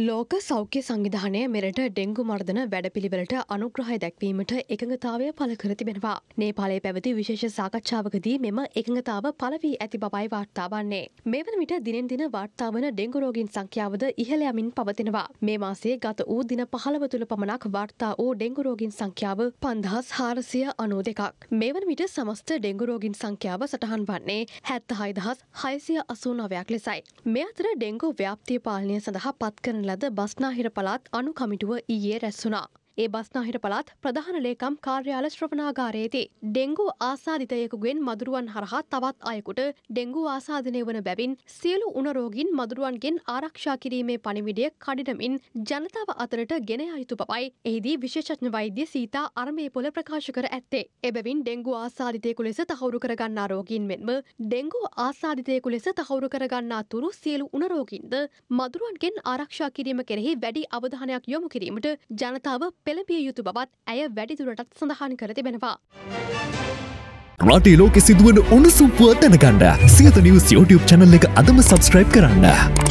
ලෝක සෞඛ්‍ය සංවිධානය මෙරට ඩෙංගු මර්ධන වැඩපිළිවෙලට අනුග්‍රහය දැක්වීමට එකඟතාවය පළ කර තිබෙනවා. නේපාලයේ පැවති විශේෂ සාකච්ඡාවකදී මෙම එකඟතාව පළ වී ඇති බවයි වාර්තා වන්නේ. මේ වන විට දිනෙන් දින වාර්තා වන ඩෙංගු රෝගීන් සංඛ්‍යාවද ඉහළ යමින් පවතිනවා. මේ මාසයේ ගත වූ දින 15 තුල පමණක් වාර්තා වූ ඩෙංගු රෝගීන් සංඛ්‍යාව 5492ක්. මේ වන විට සමස්ත ඩෙංගු රෝගීන් සංඛ්‍යාව සටහන් වන්නේ 76689ක් ලෙසයි. මේ අතර ඩෙංගු ව්‍යාප්තිය පාලනය සඳහා පත් කරන කරන ලද බස්නාහිර පළාත් අණු කමිටුව ඊයේ රැස්වුණා. ඒ බස්නාහිට පළත් ප්‍රධානලේකම් කාර්යාල ශ්‍රවනාගාරයේදී. ඩෙංගු ආසාධිතයකුගෙන් මදුරුවන් හරහා තවත් අයකුට ඩෙංගු ආසාධනය වන බැවින් සියලු උනරෝගින් මදුරුවන්ගෙන් ආරක්ෂා කිරීමේ පණිවිඩය කඩිනමින් ජනතාව අතරට ගෙන යුතු පපයි එහිදී විශේෂඥ වෛද්‍ය සීතා අරමේපොල ප්‍රකාශ කර ඇත්තේ. එබැවින් ඩෙංගු ආසාධිතයකු ලෙස තහවුරු කරගන්නා රෝගීන් මෙන්ම ඩෙංගු ආසාධිතයකු ලෙස තහවුරු කරගන්නා තුරු සියලු උනරෝගින්ද මදුරුවන්ගෙන් ආරක්ෂා කිරීම කෙරෙහි වැඩි අවධානයක් යොමු කිරීමට ජනතාව පෙළඹිය යුතු බවත් ඇය වැඩිදුරටත් සඳහන් කර තිබෙනවා. රටේ ලෝකෙ සිදුවන උණුසුම්පුව දැනගන්න සියත නිවස් YouTube channel එක අදම subscribe කරන්න.